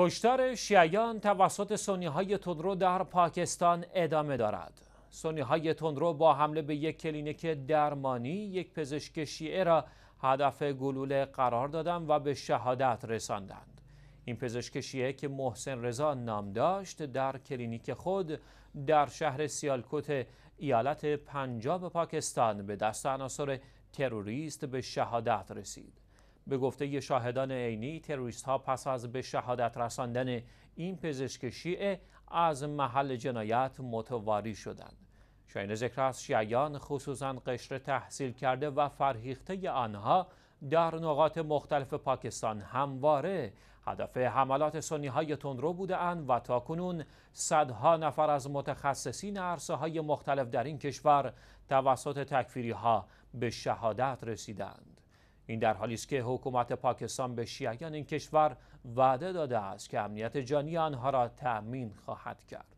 کشتار شیعیان توسط سنی های تندرو در پاکستان ادامه دارد. سنی های تندرو با حمله به یک کلینیک درمانی یک پزشک شیعه را هدف گلوله قرار دادند و به شهادت رساندند. این پزشک شیعه که محسن رضا نام داشت در کلینیک خود در شهر سیالکوت ایالت پنجاب پاکستان به دست عناصر تروریست به شهادت رسید. به گفته شاهدان عینی تروریست ها پس از به شهادت رساندن این پزشک شیعه از محل جنایت متواری شدند شاین ذکر است شیعیان خصوصا قشر تحصیل کرده و فرهیخته آنها در نقاط مختلف پاکستان همواره هدف حملات سنی های تندرو بوده اند و تا کنون صدها نفر از متخصصین عرصه های مختلف در این کشور توسط تکفیری ها به شهادت رسیدند. این در حالی است که حکومت پاکستان به شیعیان این کشور وعده داده است که امنیت جانی آنها را تأمین خواهد کرد